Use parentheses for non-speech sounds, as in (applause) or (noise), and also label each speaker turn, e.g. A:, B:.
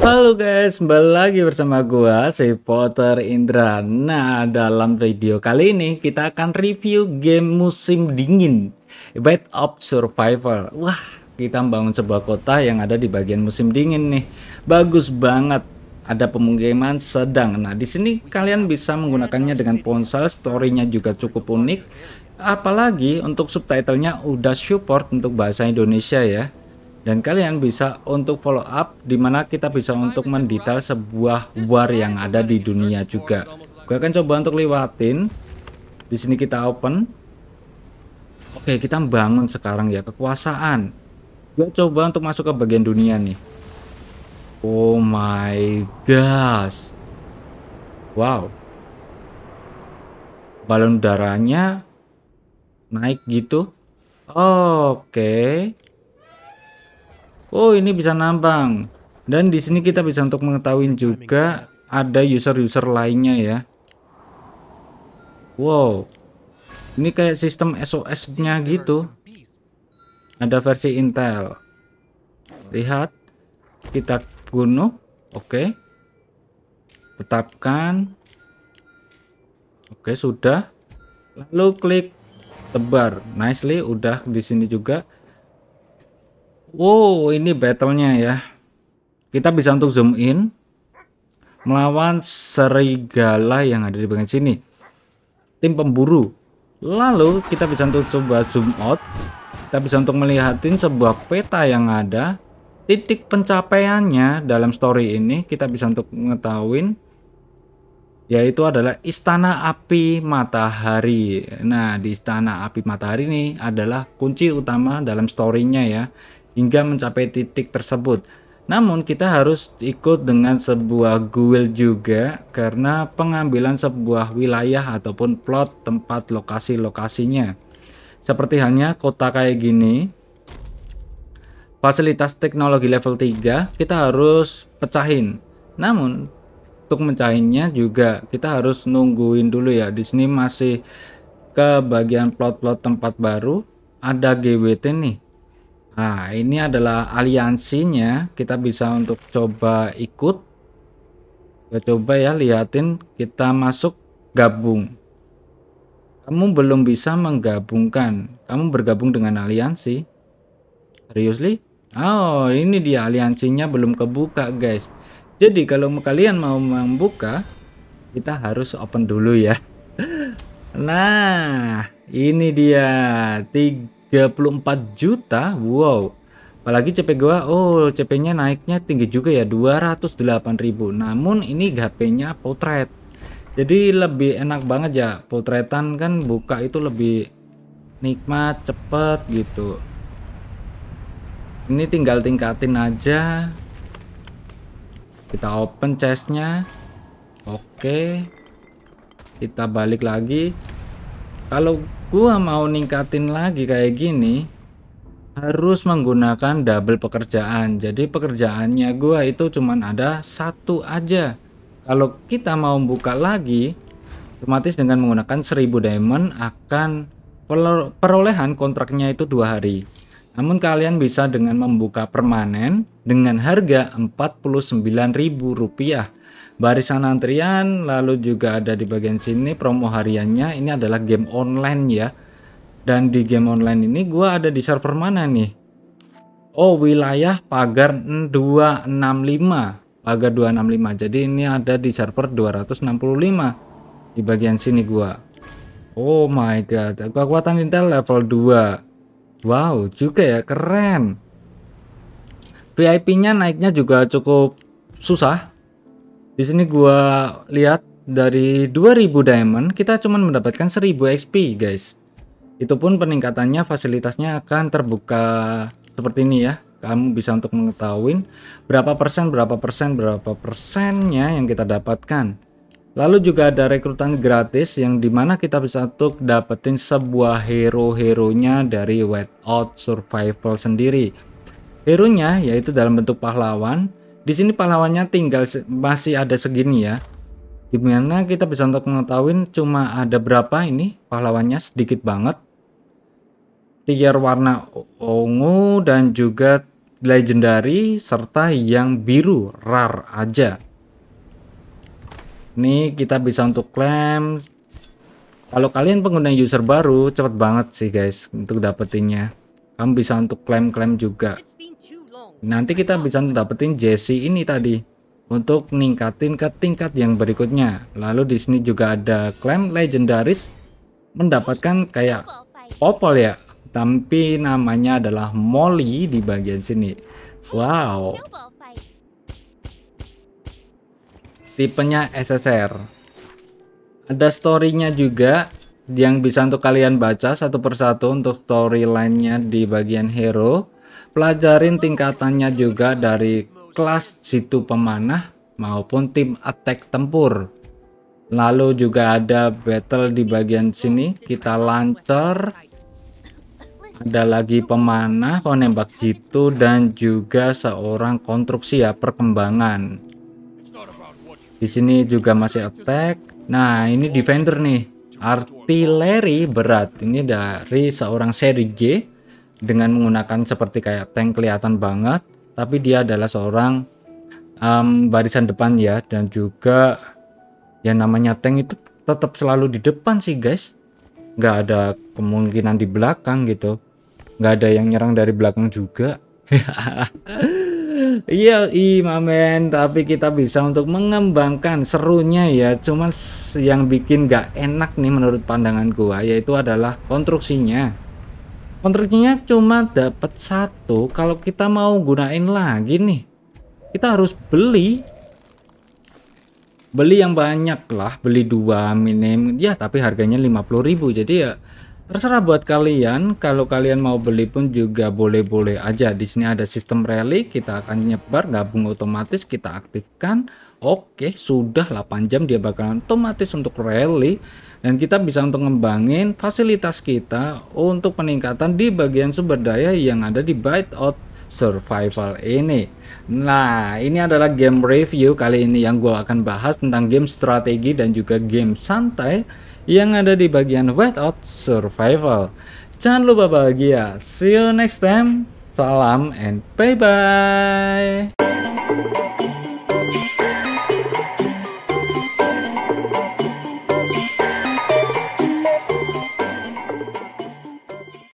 A: Halo guys, kembali lagi bersama gua si Potter Indra. Nah, dalam video kali ini kita akan review game musim dingin, Bed of Survival. Wah, kita membangun sebuah kota yang ada di bagian musim dingin nih. Bagus banget. Ada pemukiman sedang. Nah, di sini kalian bisa menggunakannya dengan ponsel. Story-nya juga cukup unik. Apalagi untuk subtitlenya udah support untuk bahasa Indonesia ya dan kalian bisa untuk follow up di mana kita bisa untuk mendetail sebuah war yang ada di dunia juga gue akan coba untuk lewatin di sini kita open oke kita bangun sekarang ya kekuasaan gue coba untuk masuk ke bagian dunia nih oh my gosh wow balon darahnya naik gitu oke okay. Oh, ini bisa nambang. Dan di sini kita bisa untuk mengetahui juga ada user-user lainnya ya. Wow. Ini kayak sistem SOS-nya gitu. Ada versi Intel. Lihat. Kita bunuh. Oke. Tetapkan. Oke, sudah. Lalu klik tebar. Nicely udah di sini juga. Wow, ini battlenya ya. Kita bisa untuk zoom in melawan serigala yang ada di bagian sini. Tim pemburu. Lalu kita bisa untuk coba zoom out. Kita bisa untuk melihatin sebuah peta yang ada. Titik pencapaiannya dalam story ini kita bisa untuk mengetahui yaitu adalah Istana Api Matahari. Nah, di Istana Api Matahari ini adalah kunci utama dalam story-nya ya hingga mencapai titik tersebut. Namun kita harus ikut dengan sebuah guild juga karena pengambilan sebuah wilayah ataupun plot tempat lokasi-lokasinya. Seperti halnya kota kayak gini. Fasilitas teknologi level 3 kita harus pecahin. Namun untuk mencahinnya juga kita harus nungguin dulu ya. Di sini masih ke bagian plot-plot tempat baru ada GWT nih Nah, ini adalah aliansinya. Kita bisa untuk coba ikut. Kita coba ya, liatin. Kita masuk gabung. Kamu belum bisa menggabungkan. Kamu bergabung dengan aliansi. Seriously? Oh, ini dia aliansinya belum kebuka, guys. Jadi kalau kalian mau membuka, kita harus open dulu ya. (laughs) Nah, ini dia tiga 34 juta wow apalagi CP gua oh CP nya naiknya tinggi juga ya 208.000 namun ini HP nya potret jadi lebih enak banget ya potretan kan buka itu lebih nikmat cepet gitu ini tinggal tingkatin aja kita open chestnya, nya oke kita balik lagi kalau gua mau ningkatin lagi kayak gini harus menggunakan double pekerjaan jadi pekerjaannya gua itu cuman ada satu aja kalau kita mau buka lagi otomatis dengan menggunakan 1000 diamond akan perolehan kontraknya itu dua hari namun kalian bisa dengan membuka permanen dengan harga Rp49.000 barisan antrian lalu juga ada di bagian sini promo hariannya ini adalah game online ya dan di game online ini gua ada di server mana nih Oh wilayah pagar 265 pagar 265 jadi ini ada di server 265 di bagian sini gua Oh my god kekuatan intel level 2 Wow juga ya keren VIP nya naiknya juga cukup susah di sini gua lihat dari 2000 diamond kita cuman mendapatkan 1000 XP, guys. Itu pun peningkatannya fasilitasnya akan terbuka seperti ini ya. Kamu bisa untuk mengetahui berapa persen, berapa persen, berapa persennya yang kita dapatkan. Lalu juga ada rekrutan gratis yang dimana kita bisa untuk dapetin sebuah hero-heronya dari Wet Out Survival sendiri. Hero nya yaitu dalam bentuk pahlawan, di sini pahlawannya tinggal masih ada segini ya. Dimana kita bisa untuk mengetahui cuma ada berapa ini pahlawannya sedikit banget. Tier warna ungu dan juga legendary serta yang biru rar aja. Ini kita bisa untuk klaim. Kalau kalian pengguna user baru cepet banget sih guys untuk dapetinnya. Kamu bisa untuk klaim-klaim juga nanti kita bisa dapetin Jesse ini tadi untuk ningkatin ke tingkat yang berikutnya. Lalu di sini juga ada klaim legendaris mendapatkan kayak opal ya, tapi namanya adalah Molly di bagian sini. Wow. Tipenya SSR. Ada storynya juga yang bisa untuk kalian baca satu persatu untuk storyline-nya di bagian hero Pelajarin tingkatannya juga dari kelas situ pemanah maupun tim attack tempur. Lalu juga ada battle di bagian sini, kita lancar. Ada lagi pemanah, penembak jitu dan juga seorang konstruksi ya perkembangan. Di sini juga masih attack. Nah, ini defender nih. Artileri berat. Ini dari seorang seri J dengan menggunakan seperti kayak tank kelihatan banget tapi dia adalah seorang um, barisan depan ya dan juga yang namanya tank itu tetap selalu di depan sih guys nggak ada kemungkinan di belakang gitu nggak ada yang nyerang dari belakang juga (laughs) iya men, tapi kita bisa untuk mengembangkan serunya ya cuma yang bikin nggak enak nih menurut pandangan gua yaitu adalah konstruksinya Kontraknya cuma dapat satu. Kalau kita mau gunain lagi nih, kita harus beli. Beli yang banyak lah, beli dua minim. Ya, tapi harganya 50.000. Jadi ya terserah buat kalian. Kalau kalian mau beli pun juga boleh-boleh aja. Di sini ada sistem rally, kita akan nyebar gabung otomatis, kita aktifkan. Oke, sudah 8 jam dia bakalan otomatis untuk rally dan kita bisa untuk ngembangin fasilitas kita untuk peningkatan di bagian sumber daya yang ada di Byte out Survival ini. Nah, ini adalah game review kali ini yang gue akan bahas tentang game strategi dan juga game santai yang ada di bagian out Survival. Jangan lupa bahagia. See you next time. Salam and bye-bye.